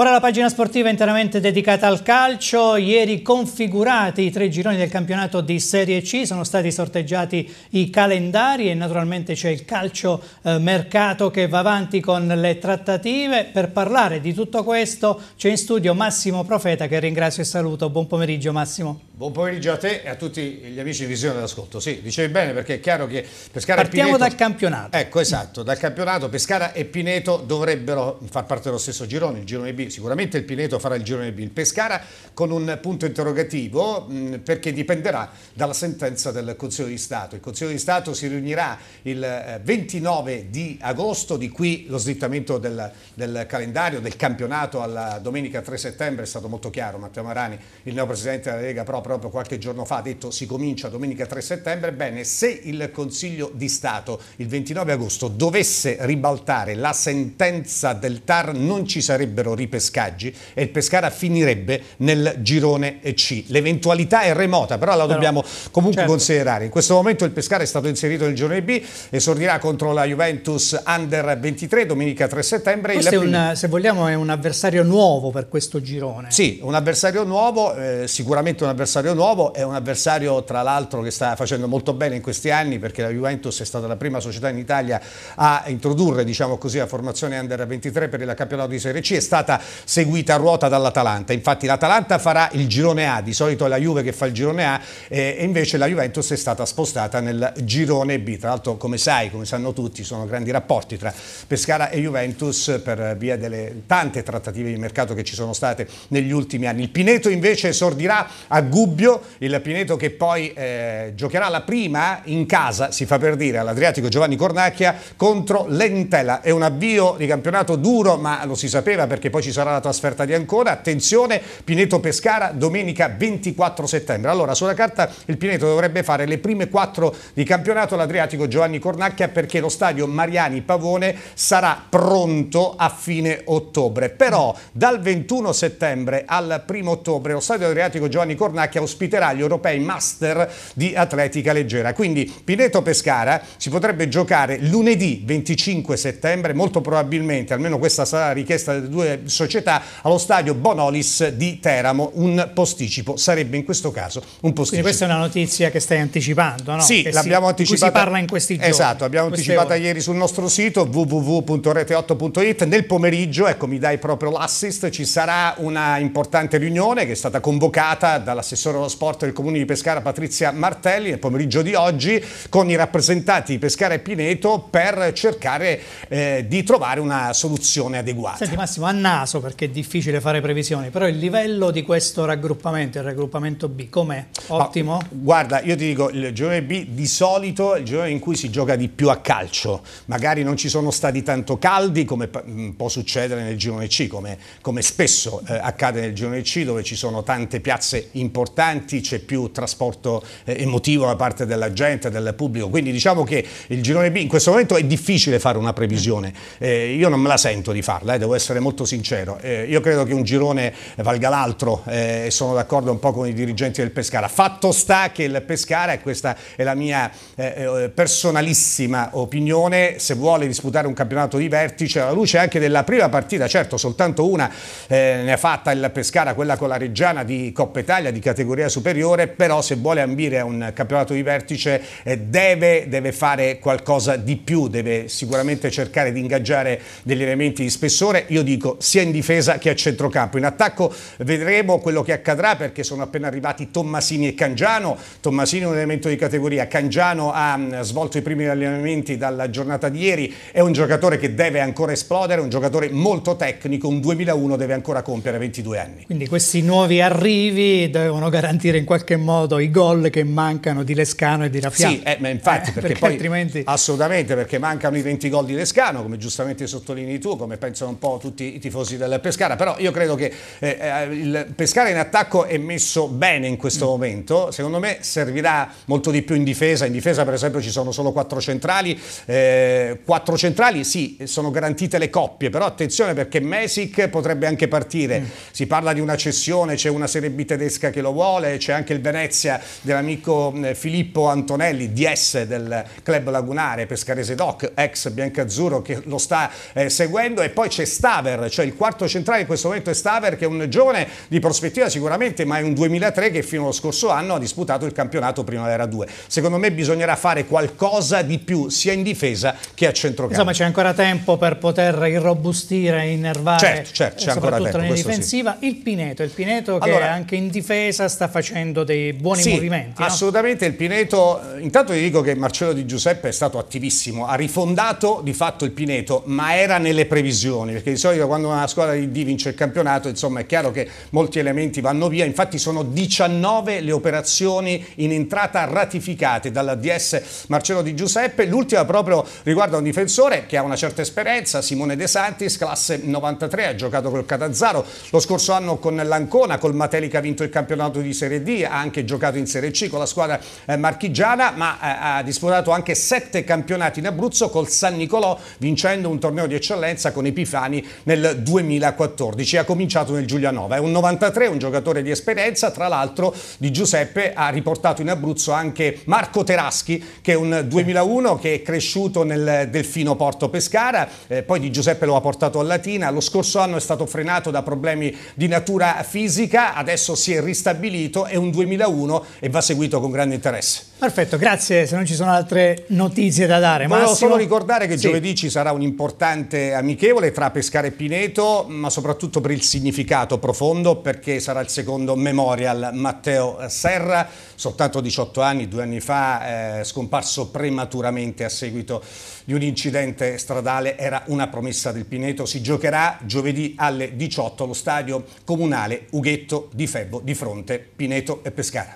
Ora la pagina sportiva è interamente dedicata al calcio, ieri configurati i tre gironi del campionato di Serie C, sono stati sorteggiati i calendari e naturalmente c'è il calcio eh, mercato che va avanti con le trattative. Per parlare di tutto questo c'è in studio Massimo Profeta che ringrazio e saluto, buon pomeriggio Massimo. Buon pomeriggio a te e a tutti gli amici di Visione d'Ascolto. Sì, dicevi bene perché è chiaro che Pescara Partiamo e Pineto... Partiamo dal campionato. Ecco, esatto, dal campionato Pescara e Pineto dovrebbero far parte dello stesso girone, il girone B. Sicuramente il Pineto farà il girone B. Il Pescara con un punto interrogativo mh, perché dipenderà dalla sentenza del Consiglio di Stato. Il Consiglio di Stato si riunirà il 29 eh, di agosto, di qui lo slittamento del, del calendario, del campionato alla domenica 3 settembre, è stato molto chiaro. Matteo Marani, il neopresidente della Lega proprio proprio qualche giorno fa ha detto si comincia domenica 3 settembre, bene, se il Consiglio di Stato il 29 agosto dovesse ribaltare la sentenza del TAR non ci sarebbero ripescaggi e il Pescara finirebbe nel girone C. L'eventualità è remota, però la dobbiamo comunque certo. considerare. In questo momento il Pescara è stato inserito nel girone B, esordirà contro la Juventus Under 23 domenica 3 settembre. Una, se vogliamo è un avversario nuovo per questo girone. Sì, un avversario nuovo, eh, sicuramente un avversario avversario nuovo, è un avversario tra l'altro che sta facendo molto bene in questi anni perché la Juventus è stata la prima società in Italia a introdurre diciamo così, la formazione Under 23 per il campionato di Serie C, è stata seguita a ruota dall'Atalanta, infatti l'Atalanta farà il girone A, di solito è la Juve che fa il girone A e invece la Juventus è stata spostata nel girone B, tra l'altro come sai, come sanno tutti, sono grandi rapporti tra Pescara e Juventus per via delle tante trattative di mercato che ci sono state negli ultimi anni. Il Pineto invece esordirà a Gu Gubbio, il Pineto che poi eh, giocherà la prima in casa, si fa per dire, all'Adriatico Giovanni Cornacchia contro l'Entella. È un avvio di campionato duro, ma lo si sapeva perché poi ci sarà la trasferta di Ancona. Attenzione, Pineto-Pescara domenica 24 settembre. Allora, sulla carta il Pineto dovrebbe fare le prime quattro di campionato l'Adriatico Giovanni Cornacchia perché lo stadio Mariani-Pavone sarà pronto a fine ottobre. Però dal 21 settembre al 1 ottobre lo stadio Adriatico Giovanni Cornacchia che ospiterà gli europei master di atletica leggera. Quindi Pineto Pescara si potrebbe giocare lunedì 25 settembre, molto probabilmente, almeno questa sarà la richiesta delle due società, allo stadio Bonolis di Teramo, un posticipo, sarebbe in questo caso un posticipo. Quindi questa è una notizia che stai anticipando, no? Sì, l'abbiamo anticipata. Di cui si parla in questi giorni. Esatto, abbiamo anticipata ieri sul nostro sito www.rete8.it. Nel pomeriggio, ecco, mi dai proprio l'assist, ci sarà una importante riunione che è stata convocata dall'assessore assessore allo sport del comune di Pescara Patrizia Martelli nel pomeriggio di oggi con i rappresentanti di Pescara e Pineto per cercare eh, di trovare una soluzione adeguata. Senti Massimo, a naso perché è difficile fare previsioni, però il livello di questo raggruppamento, il raggruppamento B, com'è? Ottimo? Ma, guarda, io ti dico, il girone B di solito è il girone in cui si gioca di più a calcio, magari non ci sono stati tanto caldi come mm, può succedere nel girone C, come, come spesso eh, accade nel girone C dove ci sono tante piazze importanti importanti, c'è più trasporto eh, emotivo da parte della gente, del pubblico, quindi diciamo che il girone B in questo momento è difficile fare una previsione, eh, io non me la sento di farla, eh, devo essere molto sincero, eh, io credo che un girone valga l'altro eh, e sono d'accordo un po' con i dirigenti del Pescara, fatto sta che il Pescara, e questa è la mia eh, personalissima opinione, se vuole disputare un campionato di vertice alla luce anche della prima partita, certo soltanto una ne ha fatta il Pescara, quella con la Reggiana di Coppa Italia, di Catania, categoria superiore, però se vuole ambire a un campionato di vertice eh, deve, deve, fare qualcosa di più, deve sicuramente cercare di ingaggiare degli elementi di spessore, io dico sia in difesa che a centrocampo. In attacco vedremo quello che accadrà perché sono appena arrivati Tommasini e Cangiano, Tommasini è un elemento di categoria, Cangiano ha mm, svolto i primi allenamenti dalla giornata di ieri, è un giocatore che deve ancora esplodere, un giocatore molto tecnico, un 2001 deve ancora compiere 22 anni. Quindi questi nuovi arrivi devono garantire in qualche modo i gol che mancano di Lescano e di Raffiano. Sì, eh, ma infatti, eh, perché, perché altrimenti... Assolutamente, perché mancano i 20 gol di Lescano, come giustamente sottolinei tu, come pensano un po' tutti i tifosi del Pescara, però io credo che eh, eh, il Pescara in attacco è messo bene in questo mm. momento, secondo me servirà molto di più in difesa, in difesa per esempio ci sono solo quattro centrali, eh, quattro centrali sì, sono garantite le coppie, però attenzione perché Mesic potrebbe anche partire, mm. si parla di una cessione, c'è una Serie B tedesca che lo vuole, vuole, c'è anche il Venezia dell'amico Filippo Antonelli, DS del club lagunare Pescarese Doc, ex biancazzurro che lo sta eh, seguendo e poi c'è Staver, cioè il quarto centrale in questo momento è Staver che è un giovane di prospettiva sicuramente ma è un 2003 che fino allo scorso anno ha disputato il campionato Primavera 2. Secondo me bisognerà fare qualcosa di più sia in difesa che a centrocampo. Insomma c'è ancora tempo per poter irrobustire, innervare certo, certo, eh, soprattutto nella difensiva. Sì. Il Pineto, il Pineto che allora, anche in difesa sta facendo dei buoni sì, movimenti. No? Assolutamente, il Pineto, eh, intanto vi dico che Marcello Di Giuseppe è stato attivissimo, ha rifondato di fatto il Pineto, ma era nelle previsioni, perché di solito quando una squadra di D vince il campionato, insomma è chiaro che molti elementi vanno via, infatti sono 19 le operazioni in entrata ratificate dalla DS Marcello Di Giuseppe, l'ultima proprio riguarda un difensore che ha una certa esperienza, Simone De Santis, classe 93, ha giocato col Catanzaro lo scorso anno con l'Ancona, col Matelica ha vinto il campionato campionato di Serie D, ha anche giocato in Serie C con la squadra eh, marchigiana, ma eh, ha disputato anche sette campionati in Abruzzo col San Nicolò, vincendo un torneo di eccellenza con i Pifani nel 2014. Ha cominciato nel Giulianova. È un 93, un giocatore di esperienza, tra l'altro di Giuseppe ha riportato in Abruzzo anche Marco Teraschi, che è un 2001 che è cresciuto nel Delfino Porto Pescara, eh, poi di Giuseppe lo ha portato a Latina. Lo scorso anno è stato frenato da problemi di natura fisica, adesso si è ristabilito stabilito, è un 2001 e va seguito con grande interesse. Perfetto, grazie. Se non ci sono altre notizie da dare, Volevo Massimo... solo ricordare che sì. giovedì ci sarà un importante amichevole tra Pescara e Pineto, ma soprattutto per il significato profondo, perché sarà il secondo memorial Matteo Serra, soltanto 18 anni, due anni fa, eh, scomparso prematuramente a seguito di un incidente stradale. Era una promessa del Pineto. Si giocherà giovedì alle 18 allo stadio comunale Ughetto di Febbo di fronte Pineto e Pescara.